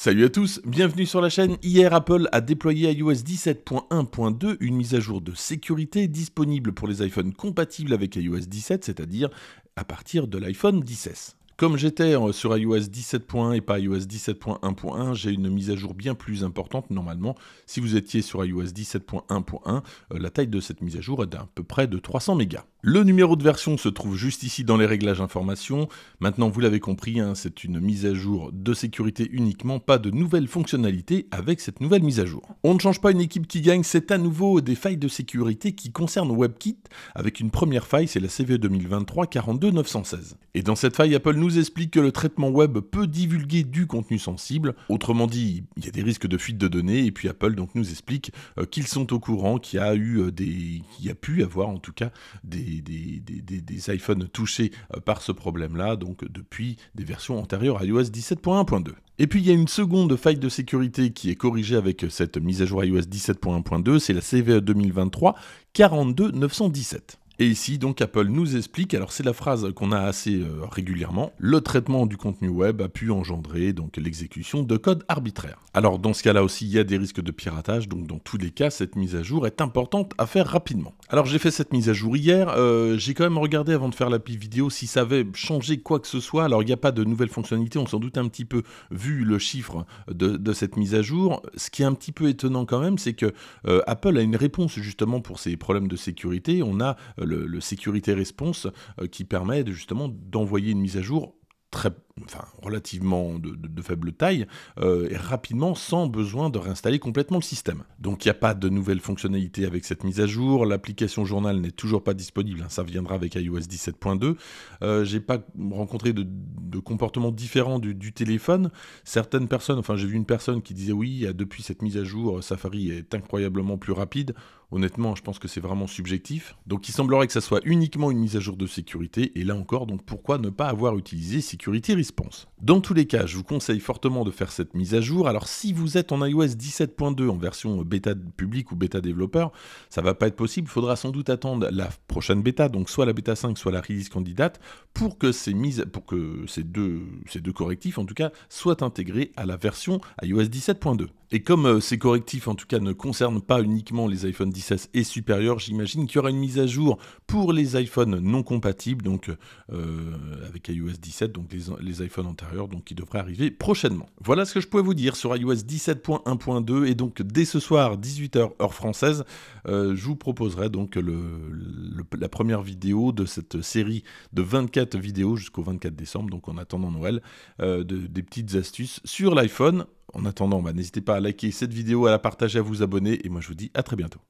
Salut à tous, bienvenue sur la chaîne. Hier, Apple a déployé iOS 17.1.2, une mise à jour de sécurité disponible pour les iPhones compatibles avec iOS 17, c'est-à-dire à partir de l'iPhone 10 Comme j'étais euh, sur iOS 17.1 et pas iOS 17.1.1, j'ai une mise à jour bien plus importante normalement. Si vous étiez sur iOS 17.1.1, euh, la taille de cette mise à jour est d'à peu près de 300 mégas. Le numéro de version se trouve juste ici dans les réglages informations. Maintenant, vous l'avez compris, hein, c'est une mise à jour de sécurité uniquement, pas de nouvelles fonctionnalités avec cette nouvelle mise à jour. On ne change pas une équipe qui gagne, c'est à nouveau des failles de sécurité qui concernent WebKit, avec une première faille, c'est la cve 2023 42916. Et dans cette faille, Apple nous explique que le traitement web peut divulguer du contenu sensible. Autrement dit, il y a des risques de fuite de données, et puis Apple donc nous explique euh, qu'ils sont au courant, qu'il y a eu euh, des, qu'il y a pu avoir en tout cas des des, des, iPhones touchés euh, par ce problème-là, donc depuis des versions antérieures à iOS 17.1.2. Et puis il y a une seconde faille de sécurité qui est corrigée avec cette mise à jour iOS 17.1.2, c'est la CVE 2023 42917. Et ici, donc, Apple nous explique, alors c'est la phrase qu'on a assez euh, régulièrement, le traitement du contenu web a pu engendrer donc l'exécution de codes arbitraires. Alors dans ce cas-là aussi, il y a des risques de piratage, donc dans tous les cas, cette mise à jour est importante à faire rapidement. Alors j'ai fait cette mise à jour hier, euh, j'ai quand même regardé avant de faire la vidéo si ça avait changé quoi que ce soit. Alors il n'y a pas de nouvelles fonctionnalités, on s'en doute un petit peu vu le chiffre de, cette mise à jour. Ce qui est un petit peu étonnant quand même, c'est que euh, Apple a une réponse justement pour ces problèmes de sécurité. On a le, sécurité Response euh, qui permet de, justement d'envoyer une mise à jour très enfin, relativement de, faible taille, euh, et rapidement sans besoin de réinstaller complètement le système. Donc il n'y a pas de nouvelles fonctionnalités avec cette mise à jour, l'application journal n'est toujours pas disponible, hein, ça viendra avec iOS 17.2. Euh, J'ai pas rencontré de, comportements comportement différent du, téléphone. Certaines personnes, enfin j'ai vu une personne qui disait oui, ah, depuis cette mise à jour, Safari est incroyablement plus rapide. Honnêtement, je pense que c'est vraiment subjectif. Donc il semblerait que ça soit uniquement une mise à jour de sécurité, et là encore, donc pourquoi ne pas avoir utilisé Security Risk réponse dans tous les cas, je vous conseille fortement de faire cette mise à jour. Alors si vous êtes en iOS 17.2 en version bêta publique ou bêta développeur, ça ne va pas être possible, il faudra sans doute attendre la prochaine bêta, donc soit la bêta 5, soit la release candidate pour que ces pour que ces deux ces deux correctifs en tout cas soient intégrés à la version iOS 17.2. Et comme euh, ces correctifs en tout cas ne concernent pas uniquement les iPhone 16 et supérieurs, j'imagine qu'il y aura une mise à jour pour les iPhones non compatibles donc euh, avec iOS 17 donc les, les iPhones antérieurs donc qui devrait arriver prochainement. Voilà ce que je pouvais vous dire sur iOS 17.1.2 et donc dès ce soir 18h heure française, euh, je vous proposerai donc la première vidéo de cette série de 24 vidéos jusqu'au 24 décembre, donc en attendant Noël, euh, des petites astuces sur l'iPhone. En attendant, bah, n'hésitez pas à liker cette vidéo, à la partager, à vous abonner et moi je vous dis à très bientôt.